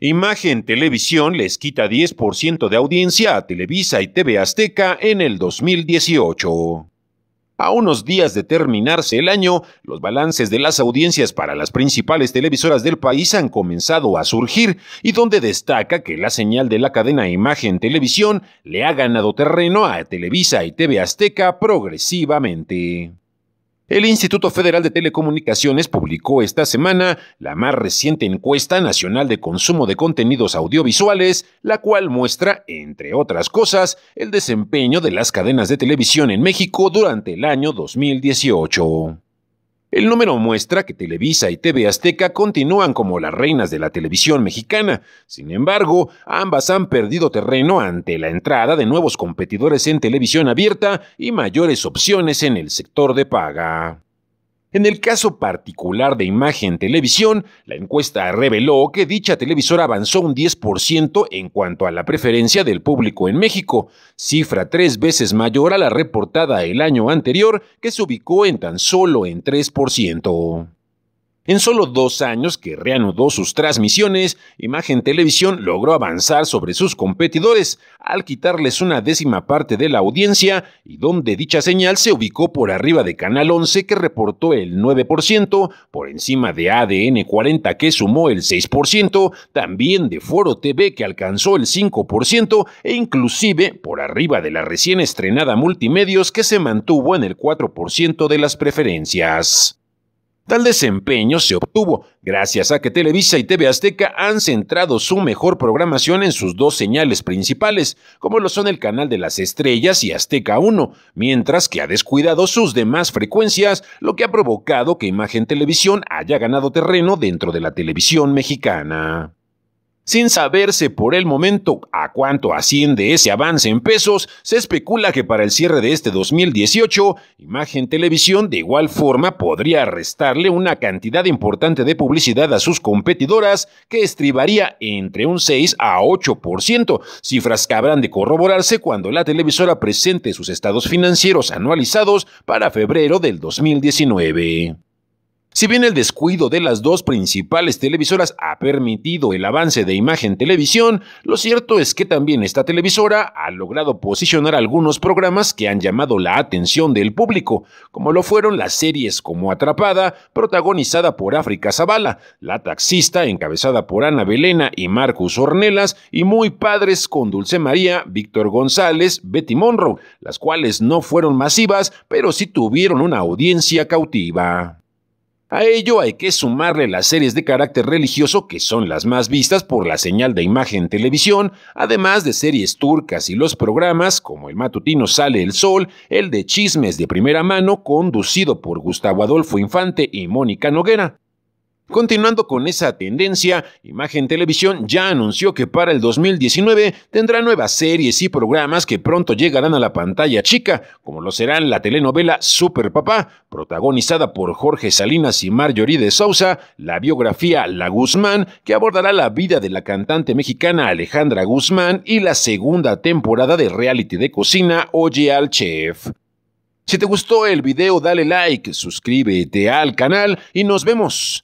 Imagen Televisión les quita 10% de audiencia a Televisa y TV Azteca en el 2018. A unos días de terminarse el año, los balances de las audiencias para las principales televisoras del país han comenzado a surgir y donde destaca que la señal de la cadena Imagen Televisión le ha ganado terreno a Televisa y TV Azteca progresivamente. El Instituto Federal de Telecomunicaciones publicó esta semana la más reciente encuesta nacional de consumo de contenidos audiovisuales, la cual muestra, entre otras cosas, el desempeño de las cadenas de televisión en México durante el año 2018. El número muestra que Televisa y TV Azteca continúan como las reinas de la televisión mexicana. Sin embargo, ambas han perdido terreno ante la entrada de nuevos competidores en televisión abierta y mayores opciones en el sector de paga. En el caso particular de Imagen Televisión, la encuesta reveló que dicha televisora avanzó un 10% en cuanto a la preferencia del público en México, cifra tres veces mayor a la reportada el año anterior, que se ubicó en tan solo en 3%. En solo dos años que reanudó sus transmisiones, Imagen Televisión logró avanzar sobre sus competidores al quitarles una décima parte de la audiencia y donde dicha señal se ubicó por arriba de Canal 11 que reportó el 9%, por encima de ADN 40 que sumó el 6%, también de Foro TV que alcanzó el 5% e inclusive por arriba de la recién estrenada Multimedios que se mantuvo en el 4% de las preferencias. Tal desempeño se obtuvo gracias a que Televisa y TV Azteca han centrado su mejor programación en sus dos señales principales, como lo son el Canal de las Estrellas y Azteca 1, mientras que ha descuidado sus demás frecuencias, lo que ha provocado que Imagen Televisión haya ganado terreno dentro de la televisión mexicana. Sin saberse por el momento a cuánto asciende ese avance en pesos, se especula que para el cierre de este 2018, Imagen Televisión de igual forma podría restarle una cantidad importante de publicidad a sus competidoras que estribaría entre un 6 a 8%, cifras que habrán de corroborarse cuando la televisora presente sus estados financieros anualizados para febrero del 2019. Si bien el descuido de las dos principales televisoras ha permitido el avance de imagen televisión, lo cierto es que también esta televisora ha logrado posicionar algunos programas que han llamado la atención del público, como lo fueron las series como Atrapada, protagonizada por África Zavala, La Taxista, encabezada por Ana Belena y Marcus Ornelas, y Muy Padres con Dulce María, Víctor González, Betty Monroe, las cuales no fueron masivas, pero sí tuvieron una audiencia cautiva. A ello hay que sumarle las series de carácter religioso que son las más vistas por la señal de imagen televisión, además de series turcas y los programas como el matutino Sale el Sol, el de Chismes de Primera Mano conducido por Gustavo Adolfo Infante y Mónica Noguera, Continuando con esa tendencia, Imagen Televisión ya anunció que para el 2019 tendrá nuevas series y programas que pronto llegarán a la pantalla chica, como lo serán la telenovela Super Papá, protagonizada por Jorge Salinas y Marjorie de Sousa, la biografía La Guzmán, que abordará la vida de la cantante mexicana Alejandra Guzmán, y la segunda temporada de reality de cocina Oye al Chef. Si te gustó el video dale like, suscríbete al canal y nos vemos